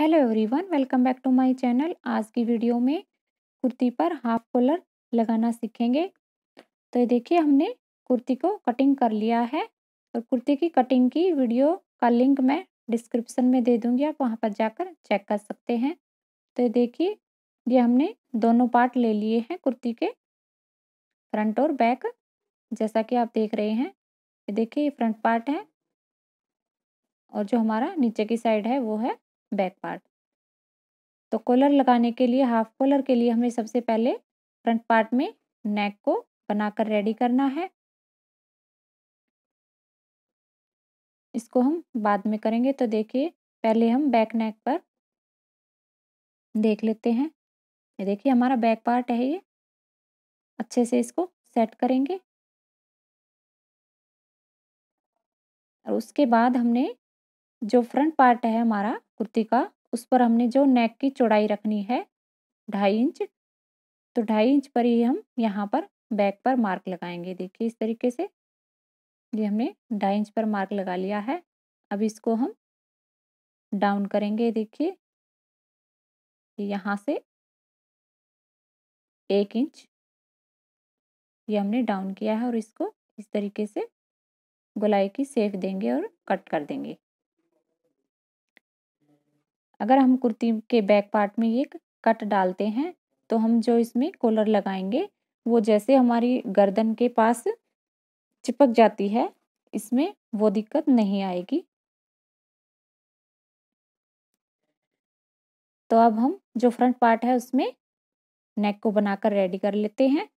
hello everyone welcome back to my channel आज की video में कुर्ती पर हाफ कॉलर लगाना सीखेंगे तो ये देखिए हमने कुर्ती को कटिंग कर लिया है और कुर्ती की कटिंग की वीडियो का लिंक मैं डिस्क्रिप्शन में दे दूंगी आप वहां पर जाकर चेक कर सकते हैं तो ये देखिए ये हमने दोनों पार्ट ले लिए हैं कुर्ती के फ्रंट और बैक जैसा कि आप देख रहे हैं ये देखिए ये फ्रंट पार्ट है और जो हमारा नीचे की साइड है वो है बैक पार्ट तो कॉलर लगाने के लिए हाफ कॉलर के लिए हमें सबसे पहले फ्रंट पार्ट में नेक को बनाकर रेडी करना है इसको हम बाद में करेंगे तो देखिए पहले हम बैक नेक पर देख लेते हैं ये देखिए हमारा बैक पार्ट है ये अच्छे से इसको सेट करेंगे और उसके बाद हमने जो फ्रंट पार्ट है हमारा कुर्ती का उस पर हमने जो नेक की चौड़ाई रखनी है ढाई इंच तो ढाई इंच पर ही हम यहाँ पर बैक पर मार्क लगाएंगे देखिए इस तरीके से ये हमने ढाई इंच पर मार्क लगा लिया है अब इसको हम डाउन करेंगे देखिए यहाँ से एक इंच ये हमने डाउन किया है और इसको इस तरीके से गोलाई की सेफ देंगे और कट कर देंगे अगर हम कुर्ती के बैक पार्ट में ये कट डालते हैं तो हम जो इसमें कॉलर लगाएंगे वो जैसे हमारी गर्दन के पास चिपक जाती है इसमें वो दिक्कत नहीं आएगी तो अब हम जो फ्रंट पार्ट है उसमें नेक को बनाकर रेडी कर लेते हैं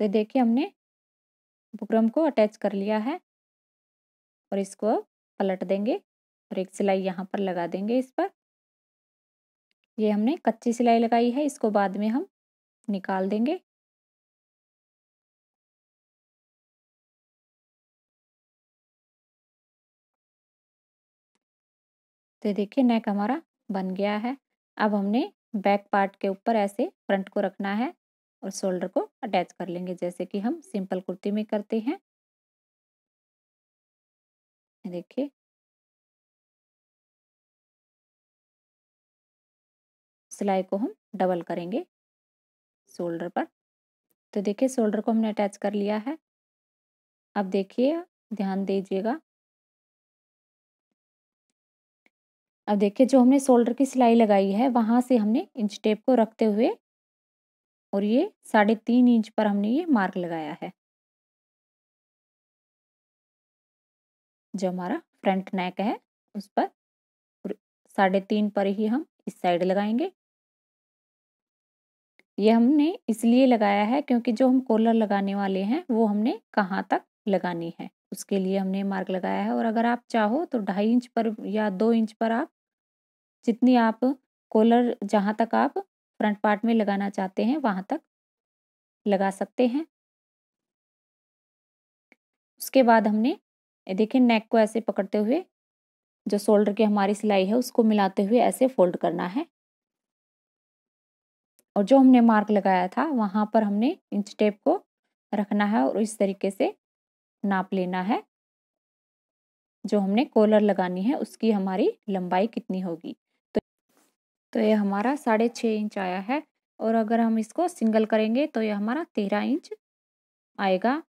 तो देखिए हमने बुकरम को अटैच कर लिया है और इसको पलट देंगे और एक सिलाई यहाँ पर लगा देंगे इस पर ये हमने कच्ची सिलाई लगाई है इसको बाद में हम निकाल देंगे तो देखिए नेक हमारा बन गया है अब हमने बैक पार्ट के ऊपर ऐसे फ्रंट को रखना है और शोल्डर को अटैच कर लेंगे जैसे कि हम सिंपल कुर्ती में करते हैं देखिए सिलाई को हम डबल करेंगे शोल्डर पर तो देखिए शोल्डर को हमने अटैच कर लिया है अब देखिए ध्यान दीजिएगा अब देखिए जो हमने शोल्डर की सिलाई लगाई है वहाँ से हमने इंच टेप को रखते हुए और ये साढ़े तीन इंच पर हमने ये मार्क लगाया है जो हमारा फ्रंट नेक है उस पर साढ़े तीन पर ही हम इस साइड लगाएंगे ये हमने इसलिए लगाया है क्योंकि जो हम कॉलर लगाने वाले हैं वो हमने कहाँ तक लगानी है उसके लिए हमने मार्क लगाया है और अगर आप चाहो तो ढाई इंच पर या दो इंच पर आप जितनी आप कॉलर जहाँ तक आप फ्रंट पार्ट में लगाना चाहते हैं वहाँ तक लगा सकते हैं उसके बाद हमने देखिए नेक को ऐसे पकड़ते हुए जो शोल्डर की हमारी सिलाई है उसको मिलाते हुए ऐसे फोल्ड करना है और जो हमने मार्क लगाया था वहाँ पर हमने इंच टेप को रखना है और इस तरीके से नाप लेना है जो हमने कॉलर लगानी है उसकी हमारी लंबाई कितनी होगी तो ये हमारा साढ़े छः इंच आया है और अगर हम इसको सिंगल करेंगे तो ये हमारा तेरह इंच आएगा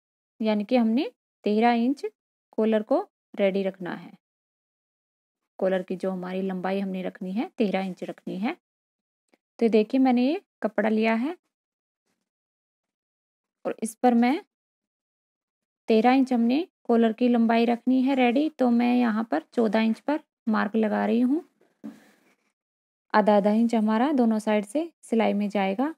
यानी कि हमने तेरह इंच कॉलर को रेडी रखना है कॉलर की जो हमारी लंबाई हमने रखनी है तेरह इंच रखनी है तो देखिए मैंने ये कपड़ा लिया है और इस पर मैं तेरह इंच हमने कॉलर की लंबाई रखनी है रेडी तो मैं यहाँ पर चौदह इंच पर मार्क लगा रही हूँ आधा आधा इंच हमारा दोनों साइड से सिलाई में जाएगा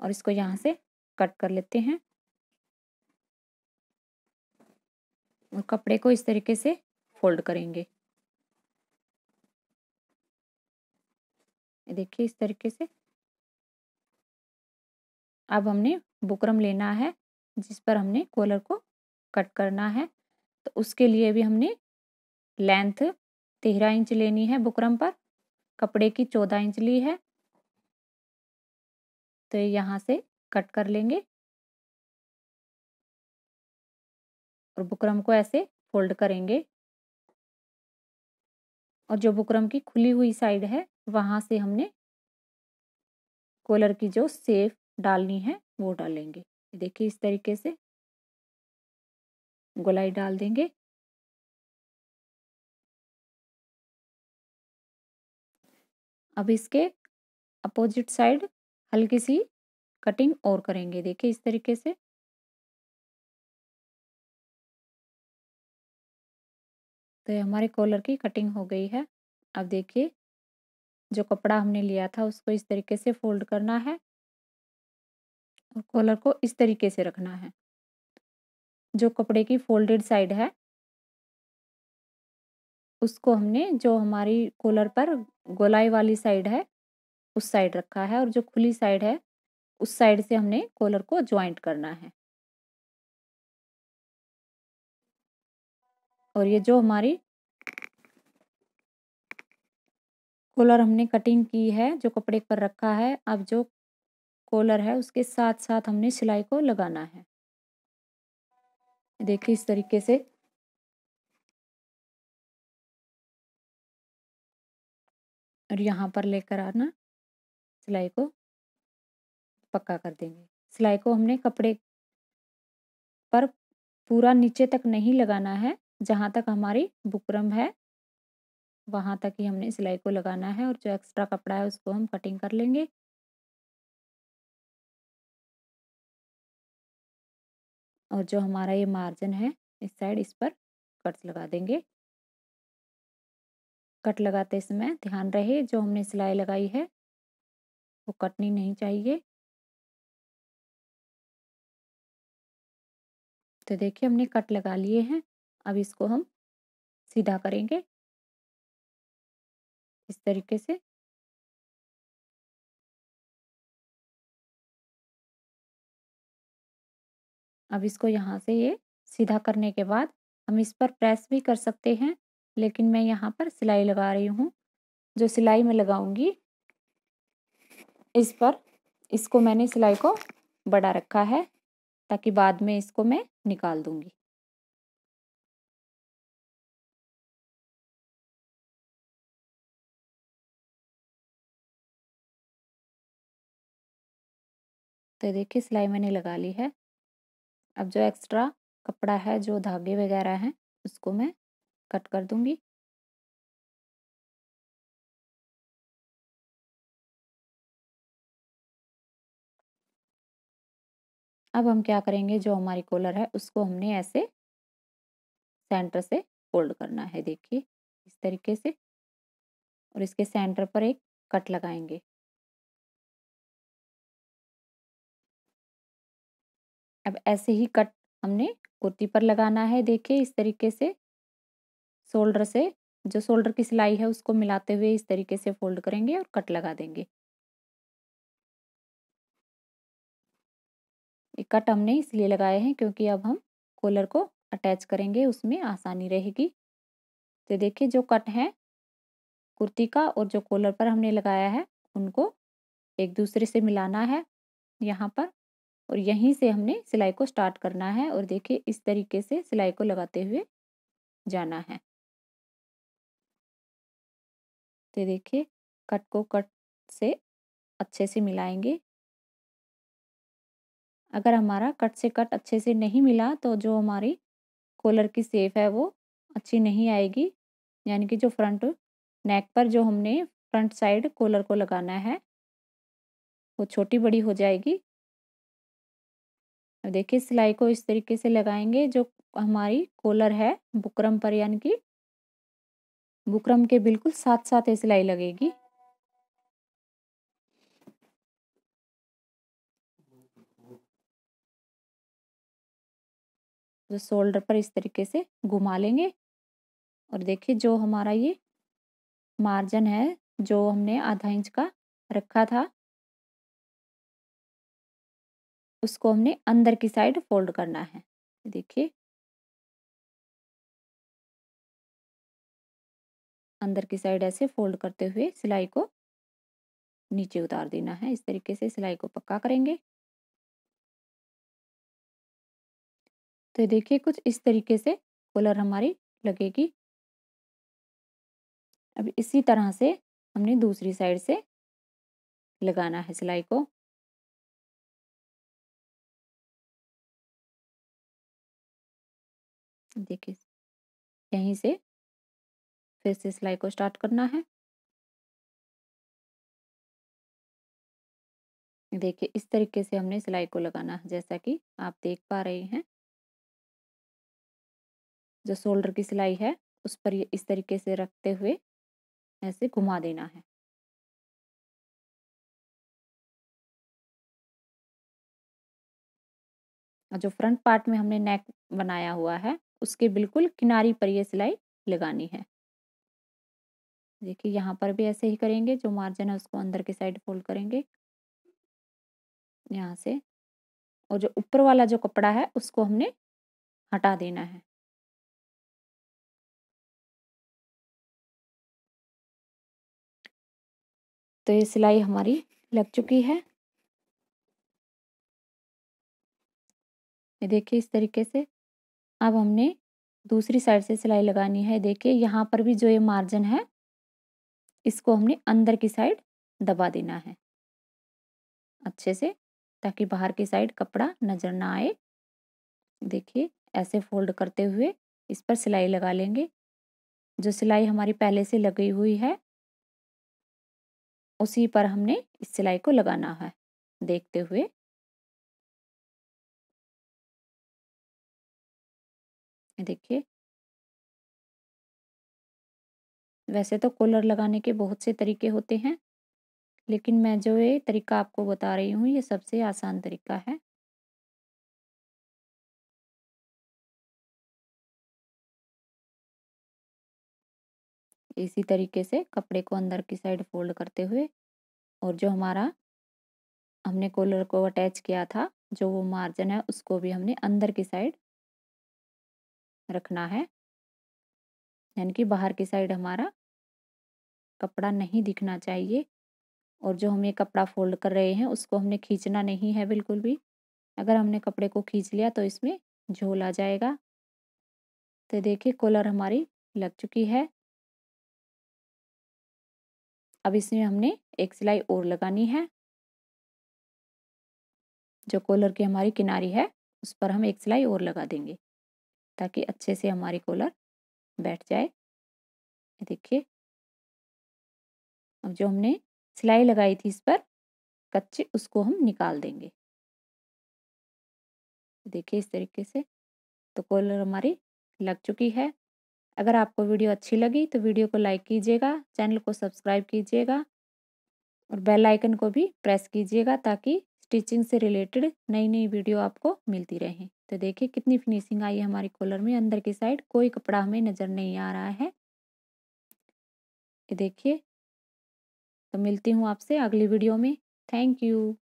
और इसको यहाँ से कट कर लेते हैं और कपड़े को इस तरीके से फोल्ड करेंगे देखिए इस तरीके से अब हमने बुकरम लेना है जिस पर हमने कॉलर को कट करना है तो उसके लिए भी हमने लेंथ तेरह इंच लेनी है बुकरम पर कपड़े की चौदह इंच ली है तो यहाँ से कट कर लेंगे और बुकरम को ऐसे फोल्ड करेंगे और जो बुकरम की खुली हुई साइड है वहाँ से हमने कॉलर की जो सेफ डालनी है वो डालेंगे देखिए इस तरीके से गोलाई डाल देंगे अब इसके अपोजिट साइड हल्की सी कटिंग और करेंगे देखिए इस तरीके से तो हमारे कॉलर की कटिंग हो गई है अब देखिए जो कपड़ा हमने लिया था उसको इस तरीके से फोल्ड करना है और कॉलर को इस तरीके से रखना है जो कपड़े की फोल्डेड साइड है उसको हमने जो हमारी कॉलर पर गोलाई वाली साइड है उस साइड रखा है और जो खुली साइड है उस साइड से हमने कॉलर को ज्वाइंट करना है और ये जो हमारी कॉलर हमने कटिंग की है जो कपड़े पर रखा है अब जो कॉलर है उसके साथ साथ हमने सिलाई को लगाना है देखिए इस तरीके से और यहाँ पर लेकर आना सिलाई को पक्का कर देंगे सिलाई को हमने कपड़े पर पूरा नीचे तक नहीं लगाना है जहाँ तक हमारी बुकरम है वहाँ तक ही हमने सिलाई को लगाना है और जो एक्स्ट्रा कपड़ा है उसको हम कटिंग कर लेंगे और जो हमारा ये मार्जिन है इस साइड इस पर कट्स लगा देंगे कट लगाते समय ध्यान रहे जो हमने सिलाई लगाई है वो कटनी नहीं चाहिए तो देखिए हमने कट लगा लिए हैं अब इसको हम सीधा करेंगे इस तरीके से अब इसको यहाँ से ये सीधा करने के बाद हम इस पर प्रेस भी कर सकते हैं लेकिन मैं यहाँ पर सिलाई लगा रही हूँ जो सिलाई मैं लगाऊंगी इस पर इसको मैंने सिलाई को बड़ा रखा है ताकि बाद में इसको मैं निकाल दूंगी तो देखिए सिलाई मैंने लगा ली है अब जो एक्स्ट्रा कपड़ा है जो धागे वगैरह हैं उसको मैं कट कर दूंगी अब हम क्या करेंगे जो हमारी कॉलर है उसको हमने ऐसे सेंटर से फोल्ड करना है देखिए इस तरीके से और इसके सेंटर पर एक कट लगाएंगे अब ऐसे ही कट हमने कुर्ती पर लगाना है देखिए इस तरीके से शोल्डर से जो शोल्डर की सिलाई है उसको मिलाते हुए इस तरीके से फोल्ड करेंगे और कट लगा देंगे कट हमने इसलिए लगाए हैं क्योंकि अब हम कॉलर को अटैच करेंगे उसमें आसानी रहेगी तो देखिए जो कट है कुर्ती का और जो कॉलर पर हमने लगाया है उनको एक दूसरे से मिलाना है यहाँ पर और यहीं से हमने सिलाई को स्टार्ट करना है और देखिए इस तरीके से सिलाई को लगाते हुए जाना है ये देखिए कट को कट से अच्छे से मिलाएंगे अगर हमारा कट से कट अच्छे से नहीं मिला तो जो हमारी कॉलर की सेफ है वो अच्छी नहीं आएगी यानी कि जो फ्रंट नेक पर जो हमने फ्रंट साइड कॉलर को लगाना है वो छोटी बड़ी हो जाएगी अब देखिए सिलाई को इस तरीके से लगाएंगे जो हमारी कॉलर है बुकरम पर यानी कि बुकरम के बिल्कुल साथ साथ ये सिलाई लगेगी जो शोल्डर पर इस तरीके से घुमा लेंगे और देखिए जो हमारा ये मार्जिन है जो हमने आधा इंच का रखा था उसको हमने अंदर की साइड फोल्ड करना है देखिए अंदर की साइड ऐसे फोल्ड करते हुए सिलाई को नीचे उतार देना है इस तरीके से सिलाई को पक्का करेंगे तो देखिए कुछ इस तरीके से कॉलर हमारी लगेगी अब इसी तरह से हमने दूसरी साइड से लगाना है सिलाई को देखिए यहीं से फिर से सिलाई को स्टार्ट करना है देखिए इस तरीके से हमने सिलाई को लगाना है जैसा कि आप देख पा रहे हैं जो शोल्डर की सिलाई है उस पर ये इस तरीके से रखते हुए ऐसे घुमा देना है जो फ्रंट पार्ट में हमने नेक बनाया हुआ है उसके बिल्कुल किनारी पर ये सिलाई लगानी है देखिए यहाँ पर भी ऐसे ही करेंगे जो मार्जिन है उसको अंदर की साइड फोल्ड करेंगे यहाँ से और जो ऊपर वाला जो कपड़ा है उसको हमने हटा देना है तो ये सिलाई हमारी लग चुकी है ये देखिए इस तरीके से अब हमने दूसरी साइड से सिलाई लगानी है देखिए यहाँ पर भी जो ये मार्जिन है इसको हमने अंदर की साइड दबा देना है अच्छे से ताकि बाहर की साइड कपड़ा नज़र ना आए देखिए ऐसे फोल्ड करते हुए इस पर सिलाई लगा लेंगे जो सिलाई हमारी पहले से लगी हुई है उसी पर हमने इस सिलाई को लगाना है देखते हुए देखिए वैसे तो कॉलर लगाने के बहुत से तरीके होते हैं लेकिन मैं जो ये तरीका आपको बता रही हूँ ये सबसे आसान तरीका है इसी तरीके से कपड़े को अंदर की साइड फोल्ड करते हुए और जो हमारा हमने कॉलर को अटैच किया था जो वो मार्जिन है उसको भी हमने अंदर की साइड रखना है यानी कि बाहर की साइड हमारा कपड़ा नहीं दिखना चाहिए और जो हम ये कपड़ा फोल्ड कर रहे हैं उसको हमने खींचना नहीं है बिल्कुल भी अगर हमने कपड़े को खींच लिया तो इसमें झोल आ जाएगा तो देखिए कॉलर हमारी लग चुकी है अब इसमें हमने एक सिलाई और लगानी है जो कॉलर की हमारी किनारी है उस पर हम एक सिलाई और लगा देंगे ताकि अच्छे से हमारी कॉलर बैठ जाए देखिए अब जो हमने सिलाई लगाई थी इस पर कच्चे उसको हम निकाल देंगे देखिए इस तरीके से तो कॉलर हमारी लग चुकी है अगर आपको वीडियो अच्छी लगी तो वीडियो को लाइक कीजिएगा चैनल को सब्सक्राइब कीजिएगा और बेल आइकन को भी प्रेस कीजिएगा ताकि स्टिचिंग से रिलेटेड नई नई वीडियो आपको मिलती रहे तो देखिए कितनी फिनिशिंग आई है हमारी कॉलर में अंदर की साइड कोई कपड़ा हमें नज़र नहीं आ रहा है ये देखिए तो मिलती हूँ आपसे अगली वीडियो में थैंक यू